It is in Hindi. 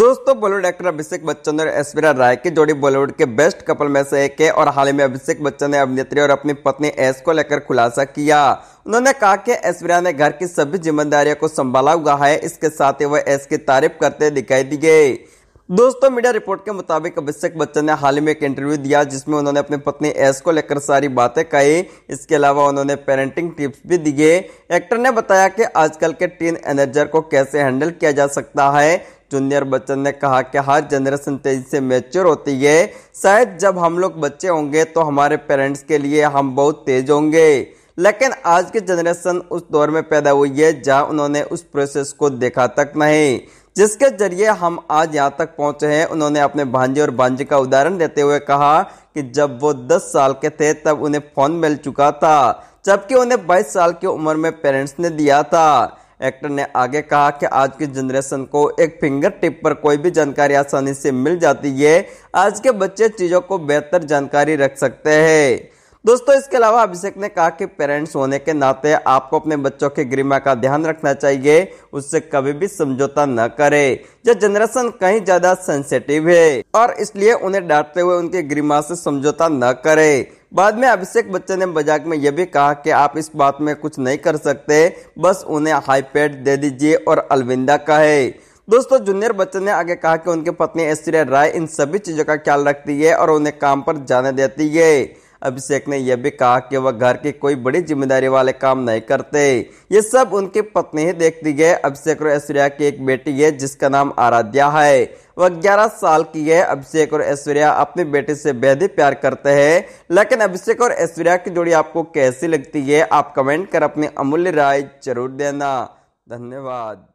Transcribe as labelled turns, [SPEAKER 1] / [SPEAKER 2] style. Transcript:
[SPEAKER 1] दोस्तों बॉलीवुड एक्टर अभिषेक बच्चन और ऐश्वर्या राय की जोड़ी बॉलीवुड के बेस्ट कपल में से एक है और हाल ही में अभिषेक बच्चन ने अभिनेत्री और अपनी पत्नी एस को लेकर खुलासा किया उन्होंने कहा कि ऐश्वर्या ने घर की सभी जिम्मेदारियों को संभाला हुआ है इसके साथ ही वह एस की तारीफ करते दिखाई दी गई दोस्तों मीडिया रिपोर्ट के मुताबिक अभिषेक बच्चन ने हाल ही में एक इंटरव्यू दिया जिसमें उन्होंने अपनी पत्नी एस को लेकर सारी बातें कही इसके अलावा उन्होंने पेरेंटिंग टिप्स भी दिए एक्टर ने बताया कि आजकल के टीन एनर्जर को कैसे हैंडल किया जा सकता है जूनियर बच्चन ने कहा कि हर जनरेशन तेजी से मेच्योर होती है शायद जब हम लोग बच्चे होंगे तो हमारे पेरेंट्स के लिए हम बहुत तेज होंगे लेकिन आज की जनरेशन उस दौर में पैदा हुई है जहां उन्होंने उस प्रोसेस को देखा तक नहीं जिसके जरिए हम आज यहाँ तक पहुँचे हैं उन्होंने अपने भांजे और भांजे का उदाहरण देते हुए कहा कि जब वो 10 साल के थे तब उन्हें फ़ोन मिल चुका था जबकि उन्हें 22 साल की उम्र में पेरेंट्स ने दिया था एक्टर ने आगे कहा कि आज की जनरेशन को एक फिंगर टिप पर कोई भी जानकारी आसानी से मिल जाती है आज के बच्चे चीज़ों को बेहतर जानकारी रख सकते हैं दोस्तों इसके अलावा अभिषेक ने कहा कि पेरेंट्स होने के नाते आपको अपने बच्चों के गरिमा का ध्यान रखना चाहिए उससे कभी भी समझौता न करे जो जनरेशन कहीं ज्यादा सेंसिटिव है और इसलिए उन्हें डांटते हुए उनकी गरिमा से समझौता न करे बाद में अभिषेक बच्चन ने मजाक में यह भी कहा कि आप इस बात में कुछ नहीं कर सकते बस उन्हें हाईपैड दे दीजिए और अलविंदा कहे दोस्तों जूनियर बच्चन ने आगे कहा कि उनकी पत्नी ऐश्वर्या राय इन सभी चीज़ों का ख्याल रखती है और उन्हें काम पर जाने देती है अभिषेक ने यह भी कहा कि वह घर की कोई बड़ी जिम्मेदारी वाले काम नहीं करते ये सब उनकी पत्नी ही देखती है अभिषेक और ऐश्वर्या की एक बेटी है जिसका नाम आराध्या है वह ग्यारह साल की है अभिषेक और ऐश्वर्या अपनी बेटी से बेहद प्यार करते हैं लेकिन अभिषेक और ऐश्वर्या की जोड़ी आपको कैसी लगती है आप कमेंट कर अपनी अमूल्य राय जरूर देना धन्यवाद